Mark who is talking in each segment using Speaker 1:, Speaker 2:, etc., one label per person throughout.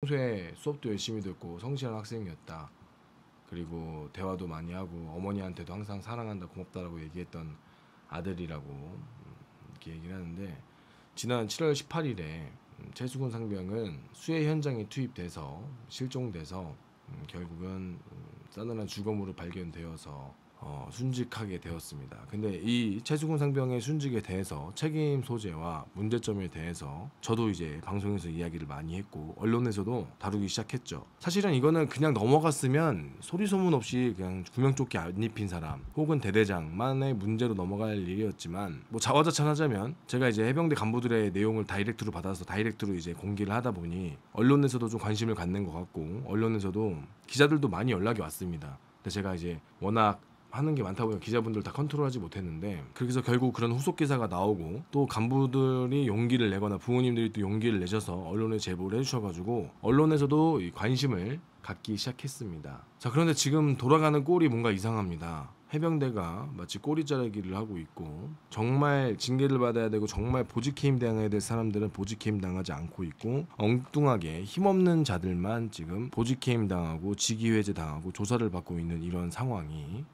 Speaker 1: 평소에 수업도 열심히 듣고 성실한 학생이었다. 그리고 대화도 많이 하고 어머니한테도 항상 사랑한다 고맙다라고 얘기했던 아들이라고 음, 이렇게 얘기를 하는데 지난 7월 18일에 최수근 음, 상병은 수해 현장에 투입돼서 실종돼서 음, 결국은 싸늘한 죽음으로 발견되어서 어, 순직하게 되었습니다. 근데 이 최수근 상병의 순직에 대해서 책임 소재와 문제점에 대해서 저도 이제 방송에서 이야기를 많이 했고 언론에서도 다루기 시작했죠. 사실은 이거는 그냥 넘어갔으면 소리 소문 없이 그냥 구명조끼 안 입힌 사람 혹은 대대장만의 문제로 넘어갈 일이었지만 뭐 자화자찬하자면 제가 이제 해병대 간부들의 내용을 다이렉트로 받아서 다이렉트로 이제 공개를 하다 보니 언론에서도 좀 관심을 갖는 것 같고 언론에서도 기자들도 많이 연락이 왔습니다. 근데 제가 이제 워낙 하는 게 많다 보니 기자분들 다 컨트롤하지 못했는데 그래서 결국 그런 후속 기사가 나오고 또 간부들이 용기를 내거나 부모님들이 또 용기를 내셔서 언론에 제보를 해주셔가지고 언론에서도 관심을 갖기 시작했습니다. 자 그런데 지금 돌아가는 꼴이 뭔가 이상합니다. 해병대가 마치 꼬리 자르기를 하고 있고 정말 징계를 받아야 되고 정말 보직해임 당해야 될 사람들은 보직해임 당하지 않고 있고 엉뚱하게 힘없는 자들만 지금 보직해임 당하고 직위해제 당하고 조사를 받고 있는 이런 상황이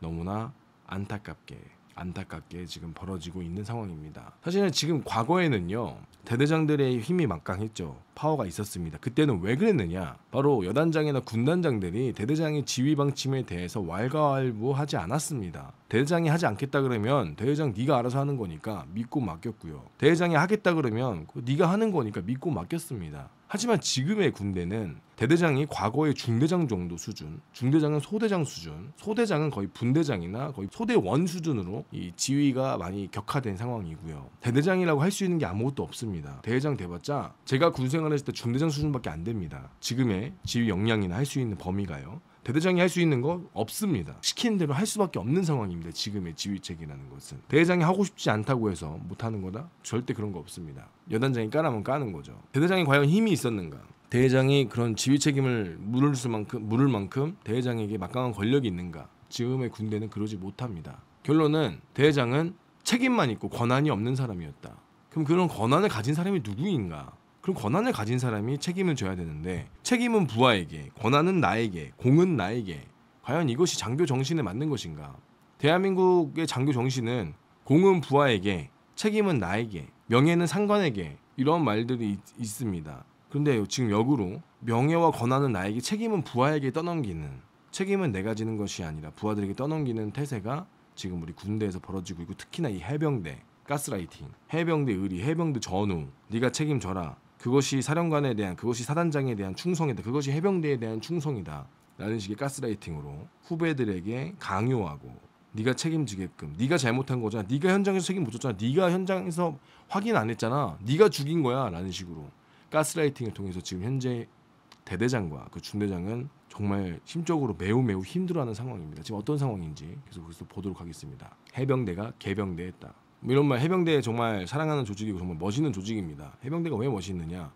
Speaker 1: 너무나 안타깝게 안타깝게 지금 벌어지고 있는 상황입니다. 사실은 지금 과거에는요 대대장들의 힘이 막강했죠. 파워가 있었습니다. 그때는 왜 그랬느냐? 바로 여단장이나 군단장들이 대대장의 지휘 방침에 대해서 왈가왈부하지 않았습니다. 대대장이 하지 않겠다 그러면 대대장 네가 알아서 하는 거니까 믿고 맡겼고요. 대대장이 하겠다 그러면 네가 하는 거니까 믿고 맡겼습니다. 하지만 지금의 군대는 대대장이 과거의 중대장 정도 수준, 중대장은 소대장 수준, 소대장은 거의 분대장이나 거의 소대원 수준으로 이 지위가 많이 격화된 상황이고요. 대대장이라고 할 수 있는 게 아무것도 없습니다. 대대장 돼봤자 제가 군 생활했을 때 중대장 수준밖에 안 됩니다. 지금의 지위 역량이나 할 수 있는 범위가요. 대대장이 할 수 있는 거 없습니다. 시키는 대로 할 수밖에 없는 상황입니다. 지금의 지휘책이라는 것은 대대장이 하고 싶지 않다고 해서 못하는 거다? 절대 그런 거 없습니다. 여단장이 까라면 까는 거죠. 대대장이 과연 힘이 있었는가? 대회장이 그런 지휘 책임을 물을 수만큼 물을 만큼 대회장에게 막강한 권력이 있는가? 지금의 군대는 그러지 못합니다. 결론은 대회장은 책임만 있고 권한이 없는 사람이었다. 그럼 그런 권한을 가진 사람이 누구인가? 그럼 권한을 가진 사람이 책임을 져야 되는데 책임은 부하에게, 권한은 나에게, 공은 나에게. 과연 이것이 장교 정신에 맞는 것인가? 대한민국의 장교 정신은 공은 부하에게, 책임은 나에게, 명예는 상관에게 이런 말들이 있, 있습니다. 그런데 지금 역으로 명예와 권한은 나에게 책임은 부하에게 떠넘기는 책임은 내가 지는 것이 아니라 부하들에게 떠넘기는 태세가 지금 우리 군대에서 벌어지고 있고 특히나 이 해병대 가스라이팅 해병대 의리 해병대 전우 네가 책임져라 그것이 사령관에 대한 그것이 사단장에 대한 충성이다. 그것이 해병대에 대한 충성이다. 라는 식의 가스라이팅으로 후배들에게 강요하고 네가 책임지게끔 네가 잘못한 거잖아. 네가 현장에서 책임 못 줬잖아. 네가 현장에서 확인 안 했잖아. 네가 죽인 거야. 라는 식으로 가스라이팅을 통해서 지금 현재 대대장과 그 중대장은 정말 심적으로 매우 매우 힘들어하는 상황입니다. 지금 어떤 상황인지 계속해서 보도록 하겠습니다. 해병대가 개병대했다. 뭐 이런 말 해병대 정말 사랑하는 조직이고 정말 멋있는 조직입니다. 해병대가 왜 멋있느냐?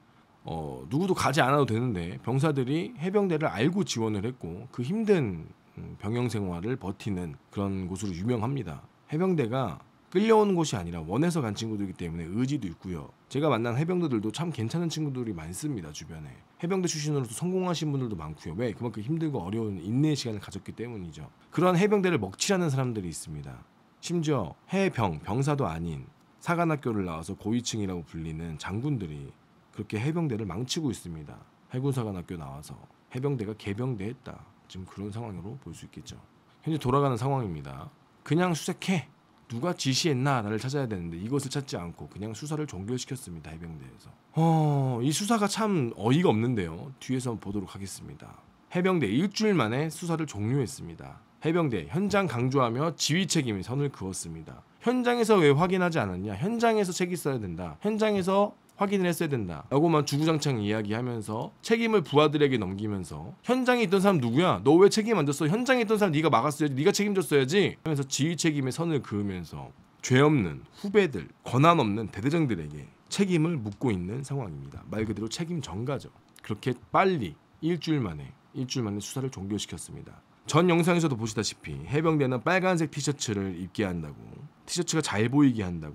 Speaker 1: 어, 누구도 가지 않아도 되는데 병사들이 해병대를 알고 지원을 했고 그 힘든 음, 병영 생활을 버티는 그런 곳으로 유명합니다. 해병대가 끌려온 곳이 아니라 원해서 간 친구들이기 때문에 의지도 있고요. 제가 만난 해병대들도 참 괜찮은 친구들이 많습니다 주변에. 해병대 출신으로도 성공하신 분들도 많고요. 왜 그만큼 힘들고 어려운 인내의 시간을 가졌기 때문이죠. 그러한 해병대를 먹칠하는 사람들이 있습니다. 심지어 해병, 병사도 아닌 사관학교를 나와서 고위층이라고 불리는 장군들이 그렇게 해병대를 망치고 있습니다. 해군사관학교 나와서 해병대가 개병대했다. 지금 그런 상황으로 볼 수 있겠죠. 현재 돌아가는 상황입니다. 그냥 수색해. 누가 지시했나를 찾아야 되는데 이것을 찾지 않고 그냥 수사를 종결시켰습니다. 해병대에서. 어, 이 수사가 참 어이가 없는데요. 뒤에서 보도록 하겠습니다. 해병대 일주일 만에 수사를 종료했습니다. 해병대 현장 강조하며 지휘 책임 의 선을 그었습니다. 현장에서 왜 확인하지 않았냐? 현장에서 책이 써야 된다. 현장에서 확인을 했어야 된다. 라고만 주구장창 이야기하면서 책임을 부하들에게 넘기면서 현장에 있던 사람 누구야? 너 왜 책임 안 졌어? 현장에 있던 사람 네가 막았어야지. 네가 책임졌어야지. 하면서 지휘 책임의 선을 그으면서 죄 없는 후배들, 권한 없는 대대장들에게 책임을 묻고 있는 상황입니다. 말 그대로 책임 전가죠. 그렇게 빨리 일주일 만에 일주일 만에 수사를 종료시켰습니다. 전 영상에서도 보시다시피 해병대는 빨간색 티셔츠를 입게 한다고 티셔츠가 잘 보이게 한다고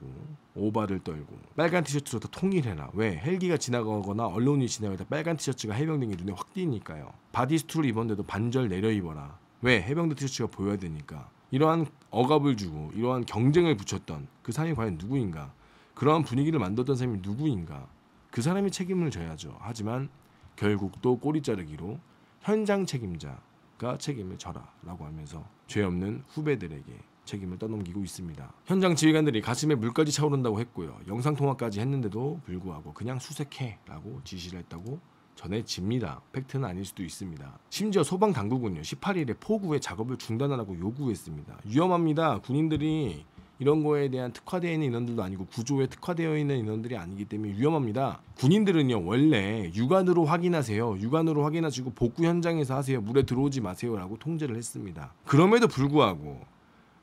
Speaker 1: 오바를 떨고 빨간 티셔츠로 다 통일해라 왜 헬기가 지나가거나 언론이 지나갈 때 빨간 티셔츠가 해병대인 눈에 확 띄니까요 바디스투를 입었는데도 반절 내려 입어라 왜 해병대 티셔츠가 보여야 되니까 이러한 억압을 주고 이러한 경쟁을 붙였던 그 사람이 과연 누구인가 그러한 분위기를 만들었던 사람이 누구인가 그 사람이 책임을 져야죠 하지만 결국 또 꼬리 자르기로 현장 책임자 가 책임을 져라라고 하면서 죄 없는 후배들에게 책임을 떠넘기고 있습니다. 현장 지휘관들이 가슴에 물까지 차오른다고 했고요. 영상 통화까지 했는데도 불구하고 그냥 수색해라고 지시를 했다고 전해집니다. 팩트는 아닐 수도 있습니다. 심지어 소방 당국은요. 18일에 포구에 작업을 중단하라고 요구했습니다. 위험합니다. 군인들이 이런 거에 대한 특화되어 있는 인원들도 아니고 구조에 특화되어 있는 인원들이 아니기 때문에 위험합니다. 군인들은요 원래 육안으로 확인하세요, 육안으로 확인하시고 복구 현장에서 하세요, 물에 들어오지 마세요라고 통제를 했습니다. 그럼에도 불구하고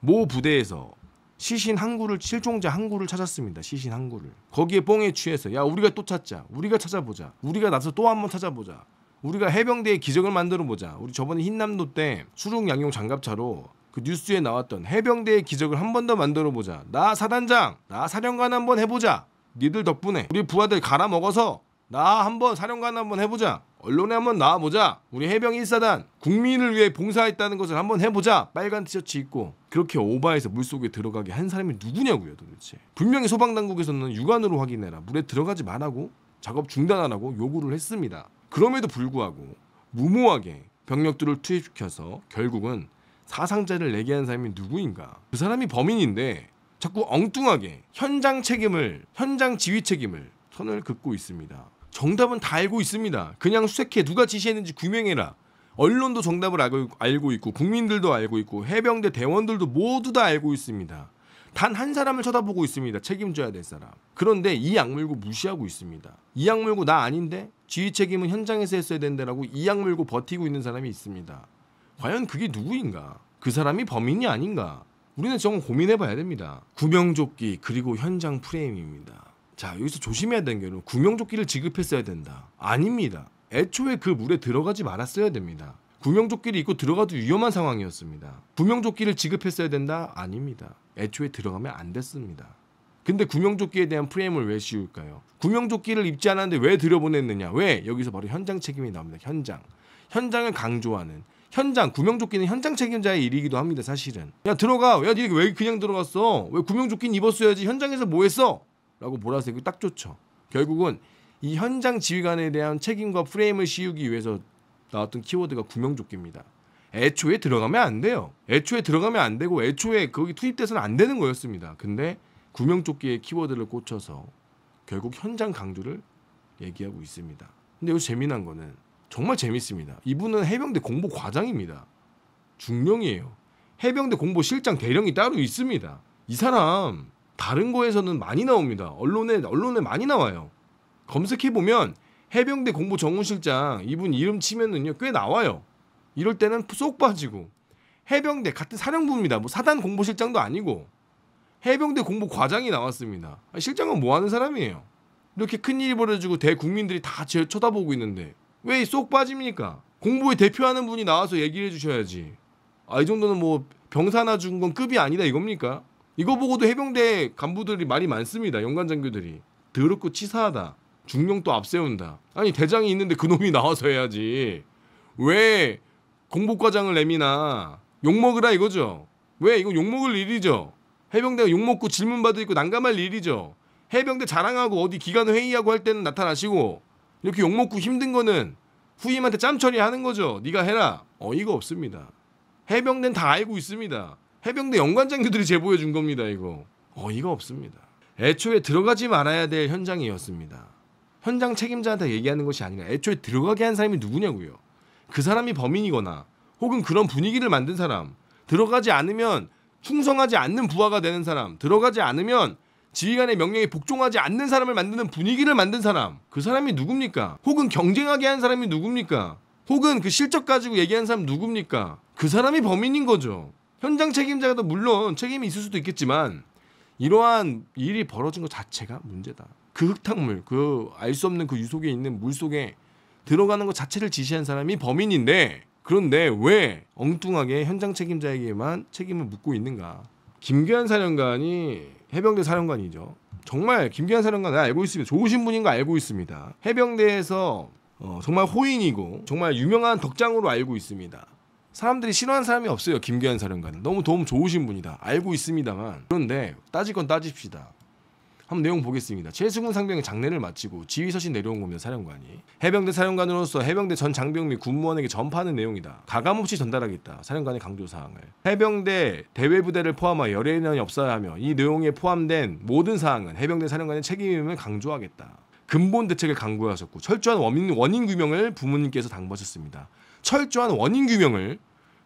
Speaker 1: 모 부대에서 시신 항 구를 실종자 항 구를 찾았습니다. 시신 항 구를 거기에 뽕에 취해서 야 우리가 또 찾자, 우리가 찾아보자, 우리가 나서 또 한번 찾아보자. 우리가 해병대의 기적을 만들어 보자. 우리 저번에 흰남도 때 수륙 양용 장갑차로 그 뉴스에 나왔던 해병대의 기적을 한 번 더 만들어 보자. 나 사단장, 나 사령관 한 번 해보자. 니들 덕분에 우리 부하들 갈아 먹어서 나 한번 사령관 한 번 해보자. 언론에 한 번 나와보자. 우리 해병 1사단 국민을 위해 봉사했다는 것을 한 번 해보자. 빨간 티셔츠 입고 그렇게 오바해서 물속에 들어가게 한 사람이 누구냐고요 도대체. 분명히 소방당국에서는 육안으로 확인해라. 물에 들어가지 말라고 작업 중단하라고 요구를 했습니다. 그럼에도 불구하고 무모하게 병력들을 투입시켜서 결국은 사상자를 내게 한 사람이 누구인가? 그 사람이 범인인데 자꾸 엉뚱하게 현장 책임을 현장 지휘 책임을 선을 긋고 있습니다. 정답은 다 알고 있습니다. 그냥 수색해 누가 지시했는지 규명해라. 언론도 정답을 알고 있고 국민들도 알고 있고 해병대 대원들도 모두 다 알고 있습니다. 단 한 사람을 쳐다보고 있습니다. 책임져야 될 사람. 그런데 이악물고 무시하고 있습니다. 이악물고나 아닌데 지휘 책임은 현장에서 했어야 된다라고 이악물고 버티고 있는 사람이 있습니다. 과연 그게 누구인가? 그 사람이 범인이 아닌가? 우리는 정금 고민해 봐야 됩니다. 구명조끼 그리고 현장 프레임입니다. 자, 여기서 조심해야 되는 게는 구명조끼를 지급했어야 된다. 아닙니다. 애초에 그 물에 들어가지 말았어야 됩니다. 구명조끼를 입고 들어가도 위험한 상황이었습니다. 구명조끼를 지급했어야 된다? 아닙니다. 애초에 들어가면 안 됐습니다. 근데 구명조끼에 대한 프레임을 왜 씌울까요? 구명조끼를 입지 않았는데 왜 들여보냈느냐? 왜? 여기서 바로 현장 책임이 나옵니다. 현장. 현장을 강조하는 현장 구명조끼는 현장 책임자의 일이기도 합니다. 사실은 야 들어가 야 니네 왜 그냥 들어갔어 왜 구명조끼는 입었어야지 현장에서 뭐했어 라고 보라색이 딱 좋죠. 결국은 이 현장 지휘관에 대한 책임과 프레임을 씌우기 위해서 나왔던 키워드가 구명조끼입니다. 애초에 들어가면 안 돼요. 애초에 들어가면 안 되고 애초에 거기 투입돼서는 안 되는 거였습니다. 근데 구명조끼의 키워드를 꽂혀서 결국 현장 강조를 얘기하고 있습니다. 근데 여기 재미난 거는 정말 재밌습니다. 이분은 해병대 공보 과장입니다. 중령이에요. 해병대 공보 실장 대령이 따로 있습니다. 이 사람 다른 거에서는 많이 나옵니다. 언론에 언론에 많이 나와요. 검색해 보면 해병대 공보 정훈실장 이분 이름 치면은요 꽤 나와요. 이럴 때는 쏙 빠지고 해병대 같은 사령부입니다. 뭐 사단 공보실장도 아니고 해병대 공보 과장이 나왔습니다. 아, 실장은 뭐 하는 사람이에요? 이렇게 큰 일이 벌어지고 대국민들이 다 쳐다보고 있는데 왜쏙 빠집니까? 공부에 대표하는 분이 나와서 얘기를 해주셔야지. 아, 이 정도는 뭐 병사나 준 건 급이 아니다 이겁니까? 이거 보고도 해병대 간부들이 말이 많습니다. 연관 장교들이. 더럽고 치사하다. 중령 도 앞세운다. 아니 대장이 있는데 그놈이 나와서 해야지. 왜 공복과장을 내미나 욕먹으라 이거죠. 왜 이거 욕먹을 일이죠. 해병대가 욕먹고 질문받을 있고 난감할 일이죠. 해병대 자랑하고 어디 기간 회의하고 할 때는 나타나시고 이렇게 욕먹고 힘든 거는 후임한테 짬 처리하는 거죠. 네가 해라. 어이가 없습니다. 해병대는 다 알고 있습니다. 해병대 연관장교들이 제보해 준 겁니다. 이거 어이가 없습니다. 애초에 들어가지 말아야 될 현장이었습니다. 현장 책임자한테 얘기하는 것이 아니라 애초에 들어가게 한 사람이 누구냐고요. 그 사람이 범인이거나 혹은 그런 분위기를 만든 사람 들어가지 않으면 충성하지 않는 부하가 되는 사람 들어가지 않으면 지휘관의 명령에 복종하지 않는 사람을 만드는 분위기를 만든 사람 그 사람이 누굽니까? 혹은 경쟁하게 한 사람이 누굽니까? 혹은 그 실적 가지고 얘기한 사람 누굽니까? 그 사람이 범인인 거죠. 현장 책임자도 물론 책임이 있을 수도 있겠지만 이러한 일이 벌어진 것 자체가 문제다. 그 흙탕물, 그 알 수 없는 그 유속에 있는 물 속에 들어가는 것 자체를 지시한 사람이 범인인데 그런데 왜 엉뚱하게 현장 책임자에게만 책임을 묻고 있는가? 김규현 사령관이 해병대 사령관이죠. 정말 김기현 사령관 알고 있습니다. 좋으신 분인 거 알고 있습니다. 해병대에서 어, 정말 호인이고 정말 유명한 덕장으로 알고 있습니다. 사람들이 싫어하는 사람이 없어요. 김기현 사령관은 너무 도움 좋으신 분이다. 알고 있습니다만 그런데 따질 건 따집시다. 한번 내용 보겠습니다. 최수근 상병이 장례를 마치고 지휘서신 내려온 겁니다. 사령관이. 해병대 사령관으로서 해병대 전 장병 및 군무원에게 전파하는 내용이다. 가감없이 전달하겠다. 사령관의 강조사항을. 해병대 대외부대를 포함하여 열애 인원이 없어야 하며 이 내용에 포함된 모든 사항은 해병대 사령관의 책임임을 강조하겠다. 근본 대책을 강구하셨고 철저한 원인, 원인 규명을 부모님께서 당부하셨습니다. 철저한 원인 규명을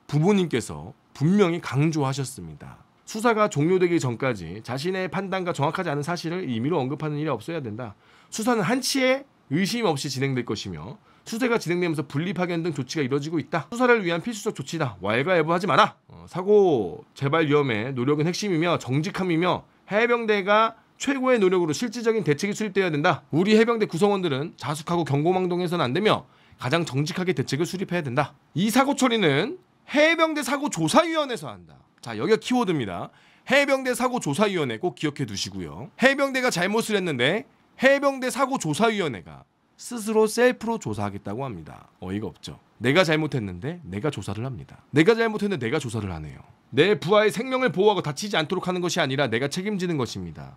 Speaker 1: 부모님께서 분명히 강조하셨습니다. 수사가 종료되기 전까지 자신의 판단과 정확하지 않은 사실을 임의로 언급하는 일이 없어야 된다. 수사는 한치의 의심 없이 진행될 것이며 수사가 진행되면서 분리파견 등 조치가 이뤄지고 있다. 수사를 위한 필수적 조치다. 왈가왈부하지 마라. 어, 사고 재발 위험의 노력은 핵심이며 정직함이며 해병대가 최고의 노력으로 실질적인 대책이 수립되어야 된다. 우리 해병대 구성원들은 자숙하고 경고망동해선안 되며 가장 정직하게 대책을 수립해야 된다. 이 사고 처리는 해병대 사고조사위원회에서 한다. 자, 여기가 키워드입니다. 해병대 사고 조사위원회 꼭 기억해 두시고요. 해병대가 잘못을 했는데 해병대 사고 조사위원회가 스스로 셀프로 조사하겠다고 합니다. 어이가 없죠. 내가 잘못했는데 내가 조사를 합니다. 내가 잘못했는데 내가 조사를 하네요. 내 부하의 생명을 보호하고 다치지 않도록 하는 것이 아니라 내가 책임지는 것입니다.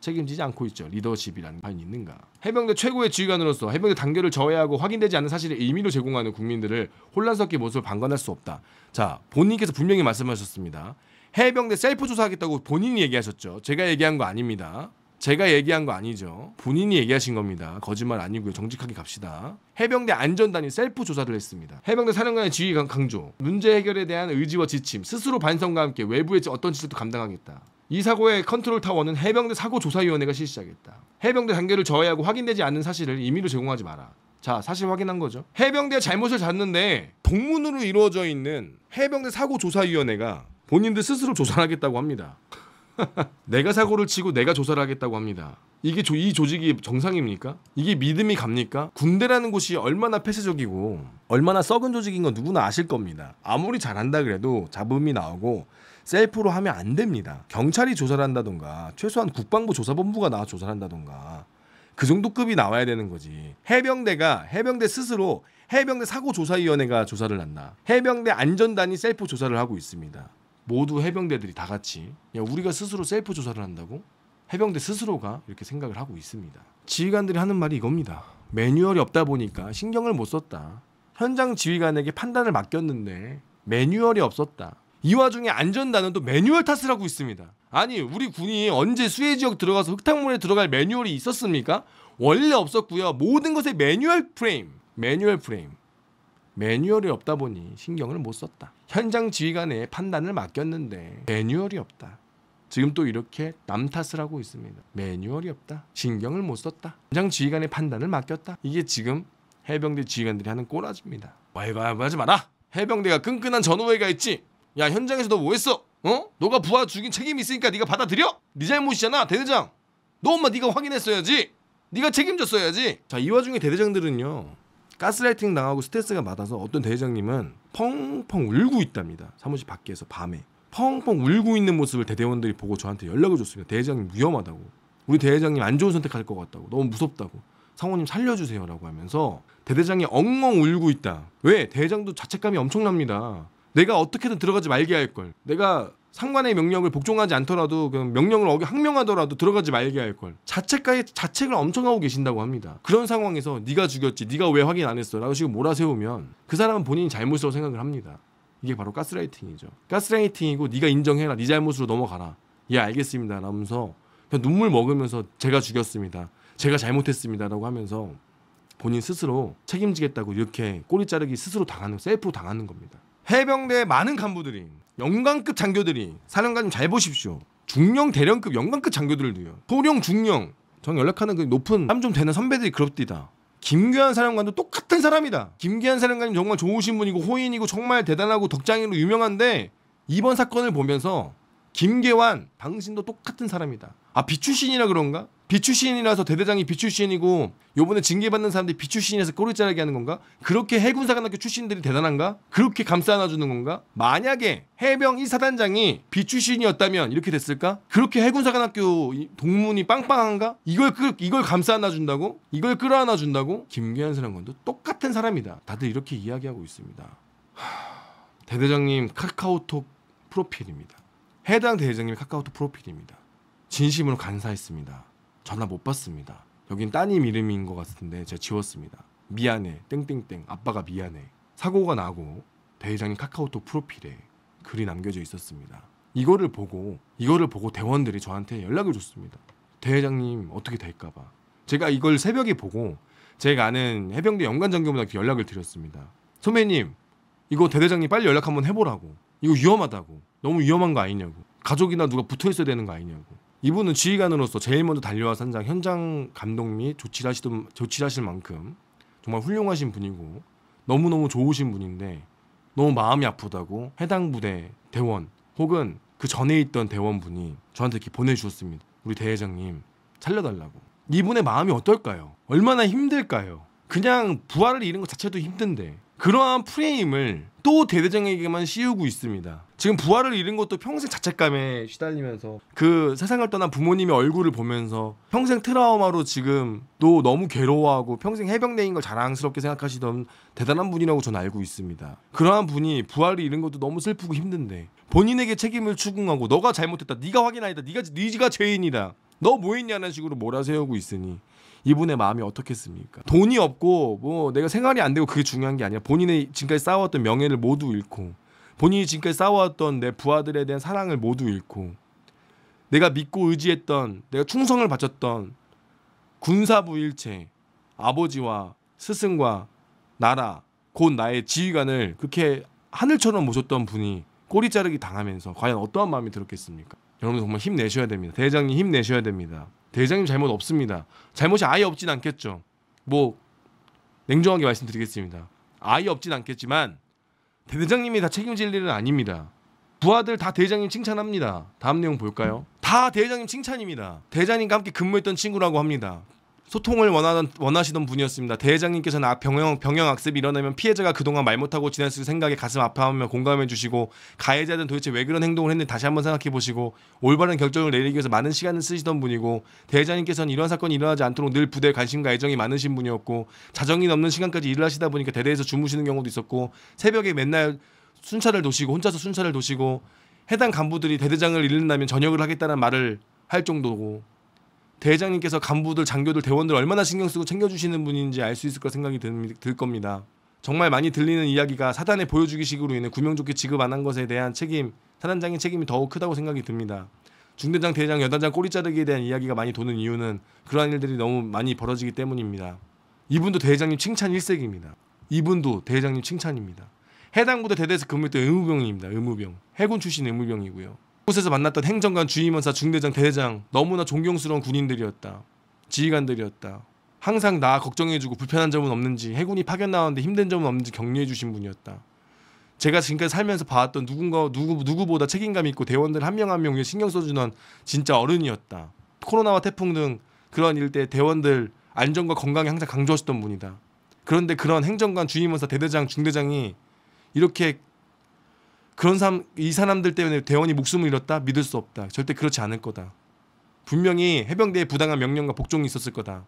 Speaker 1: 책임지지 않고 있죠. 리더십이라는 판이 있는가. 해병대 최고의 지휘관으로서 해병대 단계를 저해하고 확인되지 않은 사실을 임의로 제공하는 국민들을 혼란 섞인 모습을 방관할 수 없다. 자, 본인께서 분명히 말씀하셨습니다. 해병대 셀프 조사하겠다고 본인이 얘기하셨죠. 제가 얘기한 거 아닙니다. 제가 얘기한 거 아니죠. 본인이 얘기하신 겁니다. 거짓말 아니고요. 정직하게 갑시다. 해병대 안전단이 셀프 조사를 했습니다. 해병대 사령관의 지휘 강조, 문제 해결에 대한 의지와 지침, 스스로 반성과 함께 외부의 어떤 짓도 감당하겠다. 이 사고의 컨트롤 타워는 해병대 사고 조사위원회가 실시하겠다. 해병대 단계를 저해하고 확인되지 않는 사실을 임의로 제공하지 마라. 자, 사실 확인한 거죠. 해병대 잘못을 잤는데 동문으로 이루어져 있는 해병대 사고 조사위원회가 본인들 스스로 조사하겠다고 합니다. 내가 사고를 치고 내가 조사를 하겠다고 합니다. 이게 조, 이 조직이 정상입니까? 이게 믿음이 갑니까? 군대라는 곳이 얼마나 폐쇄적이고 얼마나 썩은 조직인 건 누구나 아실 겁니다. 아무리 잘한다 그래도 잡음이 나오고 셀프로 하면 안 됩니다. 경찰이 조사를 한다던가 최소한 국방부 조사본부가 나와 조사를 한다던가 그 정도 급이 나와야 되는 거지. 해병대가 해병대 스스로 해병대 사고조사위원회가 조사를 한다. 해병대 안전단이 셀프 조사를 하고 있습니다. 모두 해병대들이 다 같이 야 우리가 스스로 셀프 조사를 한다고? 해병대 스스로가 이렇게 생각을 하고 있습니다. 지휘관들이 하는 말이 이겁니다. 매뉴얼이 없다 보니까 신경을 못 썼다. 현장 지휘관에게 판단을 맡겼는데 매뉴얼이 없었다. 이 와중에 안전단은또 매뉴얼 탓을 하고 있습니다. 아니 우리 군이 언제 수해 지역 들어가서 흙탕물에 들어갈 매뉴얼이 있었습니까? 원래 없었고요. 모든 것에 매뉴얼 프레임, 매뉴얼 프레임. 매뉴얼이 없다 보니 신경을 못 썼다. 현장 지휘관의 판단을 맡겼는데 매뉴얼이 없다. 지금 또 이렇게 남 탓을 하고 있습니다. 매뉴얼이 없다. 신경을 못 썼다. 현장 지휘관의 판단을 맡겼다. 이게 지금 해병대 지휘관들이 하는 꼬라지입니다. 왈가왈부하지 마라. 해병대가 끈끈한 전우회가 있지. 야 현장에서 너 뭐했어? 어? 너가 부하 죽인 책임이 있으니까 네가 받아들여? 네 잘못이잖아 대대장 너 엄마 네가 확인했어야지 네가 책임졌어야지 자 이 와중에 대대장들은요 가스라이팅 당하고 스트레스가 많아서 어떤 대대장님은 펑펑 울고 있답니다 사무실 밖에서 밤에 펑펑 울고 있는 모습을 대대원들이 보고 저한테 연락을 줬습니다 대대장님 위험하다고 우리 대대장님 안 좋은 선택할 것 같다고 너무 무섭다고 상호님 살려주세요라고 하면서 대대장이 엉엉 울고 있다 왜 대대장도 자책감이 엄청납니다 내가 어떻게든 들어가지 말게 할 걸. 내가 상관의 명령을 복종하지 않더라도 명령을 어겨 항명하더라도 들어가지 말게 할 걸. 자책가에 자책을 엄청 하고 계신다고 합니다. 그런 상황에서 네가 죽였지, 네가 왜 확인 안 했어라고 지금 몰아세우면 그 사람은 본인이 잘못이라고 생각을 합니다. 이게 바로 가스라이팅이죠. 가스라이팅이고 네가 인정해라, 네 잘못으로 넘어가라. 예, 알겠습니다. 라면서 눈물 먹으면서 제가 죽였습니다. 제가 잘못했습니다라고 하면서 본인 스스로 책임지겠다고 이렇게 꼬리 자르기 스스로 당하는 셀프로 당하는 겁니다. 해병대 많은 간부들이 영광급 장교들이 사령관님 잘 보십시오. 중령 대령급 영광급 장교들도요. 소령 중령 전 연락하는 그 높은 땀 좀 되는 선배들이 그럽디다. 김규환 사령관도 똑같은 사람이다. 김규환 사령관님 정말 좋으신 분이고 호인이고 정말 대단하고 덕장인으로 유명한데 이번 사건을 보면서 김계환 당신도 똑같은 사람이다. 아비추신이라 그런가? 비추신이라서 대대장이 비추신이고 요번에 징계받는 사람들이 비추신에서 꼬리 자르게 하는 건가? 그렇게 해군사관학교 출신들이 대단한가? 그렇게 감싸 안아주는 건가? 만약에 해병 이사단장이 비추신이었다면 이렇게 됐을까? 그렇게 해군사관학교 동문이 빵빵한가? 이걸 그, 이걸 감싸 안아준다고? 이걸 끌어 안아준다고? 김기현 사령관도 똑같은 사람이다. 다들 이렇게 이야기하고 있습니다. 하... 대대장님 카카오톡 프로필입니다. 해당 대대장님 카카오톡 프로필입니다. 진심으로 감사했습니다. 전화 못 받습니다. 여긴 따님 이름인 것 같은데 제가 지웠습니다. 미안해. 땡땡땡. 아빠가 미안해. 사고가 나고 대회장님 카카오톡 프로필에 글이 남겨져 있었습니다. 이거를 보고 이거를 보고 대원들이 저한테 연락을 줬습니다. 대회장님 어떻게 될까봐 제가 이걸 새벽에 보고 제가 아는 해병대 연관 장교분한테 연락을 드렸습니다. 선배님 이거 대대장님 빨리 연락 한번 해보라고 이거 위험하다고 너무 위험한 거 아니냐고 가족이나 누가 붙어 있어야 되는 거 아니냐고 이분은 지휘관으로서 제일 먼저 달려와서 현장, 현장 감독 및 조치를 하시던 조치를 하실 만큼 정말 훌륭하신 분이고 너무너무 좋으신 분인데 너무 마음이 아프다고 해당 부대 대원 혹은 그 전에 있던 대원분이 저한테 이렇게 보내주셨습니다. 우리 대회장님 살려달라고. 이분의 마음이 어떨까요? 얼마나 힘들까요? 그냥 부활을 잃은 것 자체도 힘든데 그러한 프레임을 또 대대장에게만 씌우고 있습니다. 지금 부활을 잃은 것도 평생 자책감에 시달리면서 그 세상을 떠난 부모님의 얼굴을 보면서 평생 트라우마로 지금 또 너무 괴로워하고 평생 해병대인 걸 자랑스럽게 생각하시던 대단한 분이라고 저는 알고 있습니다. 그러한 분이 부활을 잃은 것도 너무 슬프고 힘든데 본인에게 책임을 추궁하고 너가 잘못했다, 네가 확인하였다, 네가 네가 죄인이다. 너 뭐했냐는 식으로 몰아세우고 있으니 이분의 마음이 어떻겠습니까? 돈이 없고 뭐 내가 생활이 안 되고 그게 중요한 게 아니라 본인의 지금까지 싸웠던 명예를 모두 잃고 본인이 지금까지 싸아왔던내 부하들에 대한 사랑을 모두 잃고 내가 믿고 의지했던 내가 충성을 바쳤던 군사부 일체 아버지와 스승과 나라 곧 나의 지휘관을 그렇게 하늘처럼 모셨던 분이 꼬리 자르기 당하면서 과연 어떠한 마음이 들었겠습니까? 여러분 정말 힘내셔야 됩니다. 대장님 힘내셔야 됩니다. 대장님 잘못 없습니다. 잘못이 아예 없진 않겠죠. 뭐 냉정하게 말씀드리겠습니다. 아예 없진 않겠지만 대대장님이 다 책임질 일은 아닙니다. 부하들 다 대장님 칭찬합니다. 다음 내용 볼까요? 다 대장님 칭찬입니다. 대장님과 함께 근무했던 친구라고 합니다. 소통을 원하던, 원하시던 분이었습니다. 대회장님께서는 아, 병영, 병영 악습이 일어나면 피해자가 그동안 말 못하고 지냈을 생각에 가슴 아파하며 공감해 주시고 가해자들은 도대체 왜 그런 행동을 했는지 다시 한번 생각해 보시고 올바른 결정을 내리기 위해서 많은 시간을 쓰시던 분이고 대회장님께서는 이런 사건이 일어나지 않도록 늘 부대에 관심과 애정이 많으신 분이었고 자정이 넘는 시간까지 일을 하시다 보니까 대대에서 주무시는 경우도 있었고 새벽에 맨날 순찰을 도시고 혼자서 순찰을 도시고 해당 간부들이 대대장을 잃는다면 전역을 하겠다는 말을 할 정도고 대장님께서 간부들, 장교들, 대원들 얼마나 신경 쓰고 챙겨주시는 분인지 알 수 있을 거 생각이 들, 들 겁니다. 정말 많이 들리는 이야기가 사단의 보여주기식으로 인해 구명조끼 지급 안 한 것에 대한 책임, 사단장의 책임이 더욱 크다고 생각이 듭니다. 중대장, 대장, 여단장 꼬리 자르기에 대한 이야기가 많이 도는 이유는 그러한 일들이 너무 많이 벌어지기 때문입니다. 이분도 대장님 칭찬 1색입니다. 이분도 대장님 칭찬입니다. 해당 부대 대대에서 근무했던 의무병입니다. 의무병. 해군 출신 의무병이고요. 곳에서 만났던 행정관, 주임원사, 중대장, 대장 너무나 존경스러운 군인들이었다. 지휘관들이었다. 항상 나 걱정해주고 불편한 점은 없는지 해군이 파견 나왔는데 힘든 점은 없는지 격려해주신 분이었다. 제가 지금까지 살면서 봐왔던 누군가 누구 누구보다 책임감 있고 대원들 한 명 한 명 위에 신경 써주는 진짜 어른이었다. 코로나와 태풍 등 그런 일 때 대원들 안전과 건강에 항상 강조하셨던 분이다. 그런데 그런 행정관, 주임원사, 대대장, 중대장이 이렇게 그런 사람 이 사람들 때문에 대원이 목숨을 잃었다 믿을 수 없다. 절대 그렇지 않을 거다. 분명히 해병대에 부당한 명령과 복종이 있었을 거다.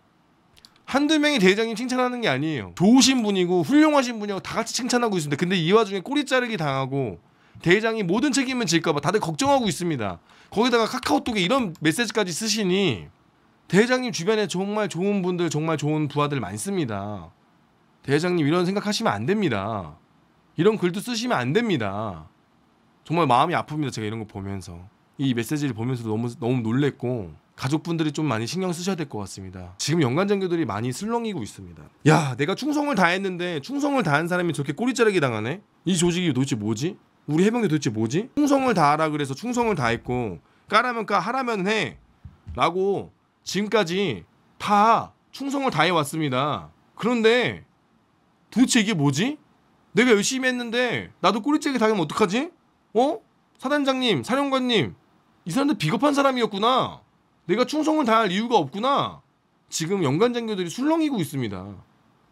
Speaker 1: 한두 명이 대장님 칭찬하는 게 아니에요. 좋으신 분이고 훌륭하신 분이고 다 같이 칭찬하고 있습니다. 근데 이 와중에 꼬리 자르기 당하고 대장이 모든 책임을 질까봐 다들 걱정하고 있습니다. 거기다가 카카오톡에 이런 메시지까지 쓰시니 대장님 주변에 정말 좋은 분들 정말 좋은 부하들 많습니다. 대장님 이런 생각하시면 안 됩니다. 이런 글도 쓰시면 안 됩니다. 정말 마음이 아픕니다. 제가 이런 거 보면서 이 메시지를 보면서도 너무 너무 놀랬고 가족분들이 좀 많이 신경 쓰셔야 될 것 같습니다. 지금 연관장교들이 많이 슬렁이고 있습니다. 야, 내가 충성을 다했는데 충성을 다한 사람이 저렇게 꼬리 자르기 당하네. 이 조직이 도대체 뭐지? 우리 해병대 도대체 뭐지? 충성을 다하라 그래서 충성을 다했고 까라면 까 하라면 해라고 지금까지 다 충성을 다해 왔습니다. 그런데 도대체 이게 뭐지? 내가 열심히 했는데 나도 꼬리째기 당하면 어떡하지? 어? 사단장님, 사령관님, 이 사람들 비겁한 사람이었구나. 내가 충성을 다할 이유가 없구나. 지금 연관 장교들이 술렁이고 있습니다.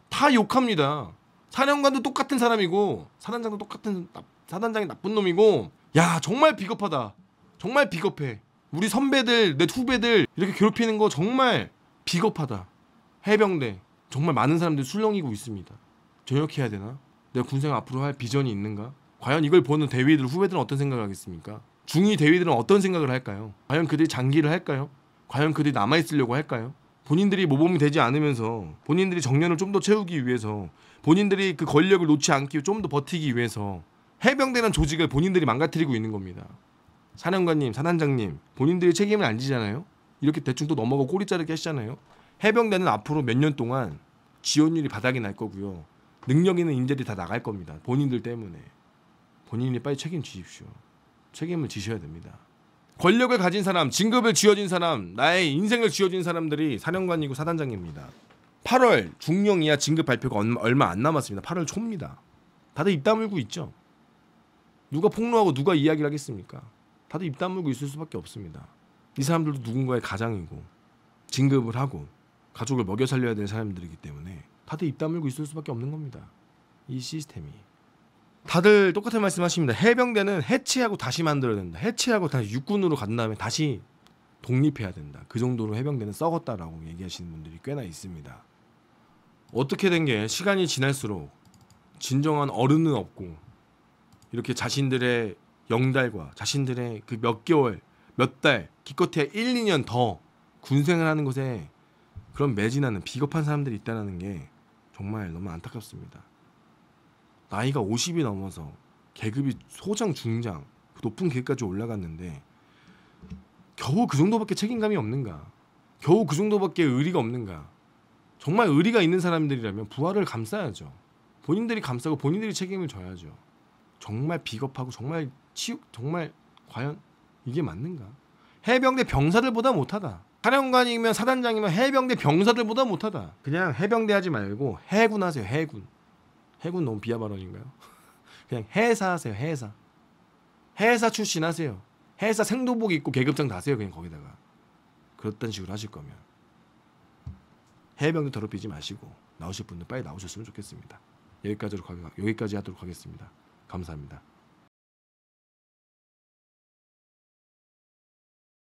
Speaker 1: 다 욕합니다. 사령관도 똑같은 사람이고 사단장도 똑같은 나, 사단장이 나쁜 놈이고 야 정말 비겁하다. 정말 비겁해. 우리 선배들, 내 후배들 이렇게 괴롭히는 거 정말 비겁하다. 해병대 정말 많은 사람들이 술렁이고 있습니다. 전역해야 되나? 내가 군생 앞으로 할 비전이 있는가? 과연 이걸 보는 대위들 후배들은 어떤 생각을 하겠습니까? 중위 대위들은 어떤 생각을 할까요? 과연 그들이 장기를 할까요? 과연 그들이 남아 있으려고 할까요? 본인들이 모범이 되지 않으면서 본인들이 정년을 좀 더 채우기 위해서 본인들이 그 권력을 놓지 않기 좀 더 버티기 위해서 해병대란 조직을 본인들이 망가뜨리고 있는 겁니다. 사령관님, 사단장님, 본인들이 책임을 안 지잖아요. 이렇게 대충 또 넘어가고 꼬리 자르게 하시잖아요. 해병대는 앞으로 몇 년 동안 지원율이 바닥이 날 거고요. 능력 있는 인재들이 다 나갈 겁니다. 본인들 때문에. 본인이 빨리 책임지십시오. 책임을 지셔야 됩니다. 권력을 가진 사람, 진급을 지어진 사람, 나의 인생을 지어진 사람들이 사령관이고 사단장입니다. 8월 중령 이하 진급 발표가 얼마 안 남았습니다. 8월 초입니다. 다들 입 다물고 있죠. 누가 폭로하고 누가 이야기를 하겠습니까? 다들 입 다물고 있을 수밖에 없습니다. 이 사람들도 누군가의 가장이고 진급을 하고 가족을 먹여 살려야 되는 사람들이기 때문에 다들 입 다물고 있을 수밖에 없는 겁니다. 이 시스템이. 다들 똑같은 말씀 하십니다. 해병대는 해체하고 다시 만들어야 된다. 해체하고 다시 육군으로 간 다음에 다시 독립해야 된다. 그 정도로 해병대는 썩었다라고 얘기하시는 분들이 꽤나 있습니다. 어떻게 된 게 시간이 지날수록 진정한 어른은 없고 이렇게 자신들의 영달과 자신들의 그 몇 개월, 몇 달, 기껏해 야 1, 2년 더 군생을 하는 것에 그런 매진하는 비겁한 사람들이 있다는 게 정말 너무 안타깝습니다. 나이가 50이 넘어서 계급이 소장 중장 그 높은 계급까지 올라갔는데 겨우 그 정도밖에 책임감이 없는가? 겨우 그 정도밖에 의리가 없는가? 정말 의리가 있는 사람들이라면 부하를 감싸야죠. 본인들이 감싸고 본인들이 책임을 져야죠. 정말 비겁하고 정말 치욕 정말 과연 이게 맞는가? 해병대 병사들보다 못하다. 사령관이면 사단장이면 해병대 병사들보다 못하다. 그냥 해병대 하지 말고 해군 하세요. 해군. 해군 너무 비하 발언인가요? 그냥 해사 하세요. 해사. 해사 출신하세요. 해사 생도복 입고 계급장 다세요. 그냥 거기다가. 그렇단 식으로 하실 거면 해병도 더럽히지 마시고 나오실 분들 빨리 나오셨으면 좋겠습니다. 여기까지로 여기까지 하도록 하겠습니다. 감사합니다.